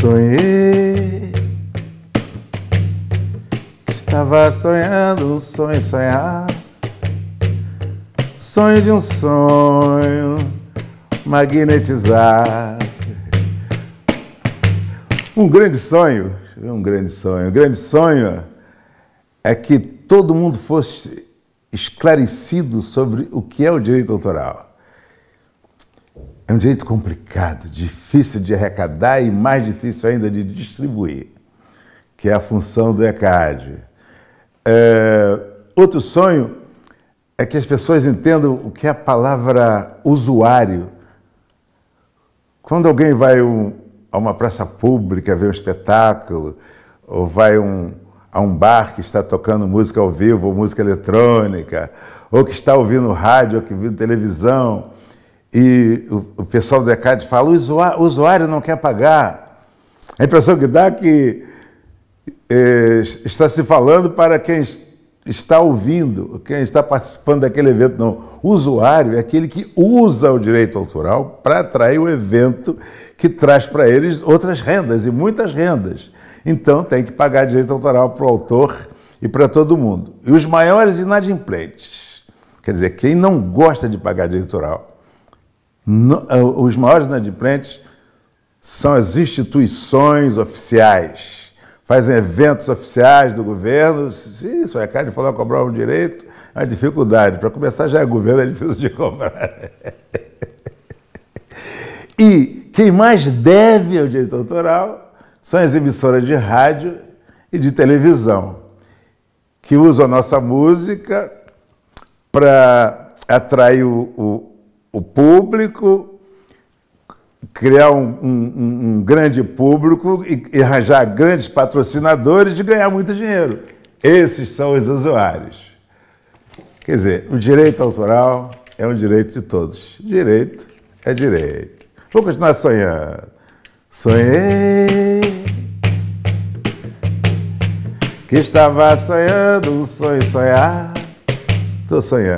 Sonhei Estava sonhando um sonho sonhar, Sonho de um sonho magnetizado Um grande sonho, um grande sonho, um grande sonho é que todo mundo fosse esclarecido sobre o que é o direito autoral. É um direito complicado, difícil de arrecadar e mais difícil ainda de distribuir, que é a função do ECAD. É, outro sonho é que as pessoas entendam o que é a palavra usuário. Quando alguém vai um, a uma praça pública ver um espetáculo, ou vai um, a um bar que está tocando música ao vivo, ou música eletrônica, ou que está ouvindo rádio, ou que viu televisão, e o, o pessoal do ECAD fala, o usuário, o usuário, não quer pagar. A impressão que dá é que é, está se falando para quem está ouvindo, quem está participando daquele evento, não. O usuário é aquele que usa o direito autoral para atrair o evento que traz para eles outras rendas, e muitas rendas. Então tem que pagar direito autoral para o autor e para todo mundo. E os maiores inadimplentes, quer dizer, quem não gosta de pagar direito autoral, eh, os maiores inadimplentes são as instituições oficiais, fazem eventos oficiais do governo. Isso é caro de falar cobrar um direito, é uma dificuldade. Para começar, já é governo, é difícil de cobrar. e quem mais deve ao direito autoral são as emissoras de rádio e de televisão, que usam a nossa música para atrair o, o o público, criar um, um, um grande público e, e arranjar grandes patrocinadores de ganhar muito dinheiro. Esses são os usuários. Quer dizer, o direito autoral é um direito de todos. Direito é direito. Vou continuar sonhando. Sonhei que estava sonhando um sonho sonhar. Estou sonhando.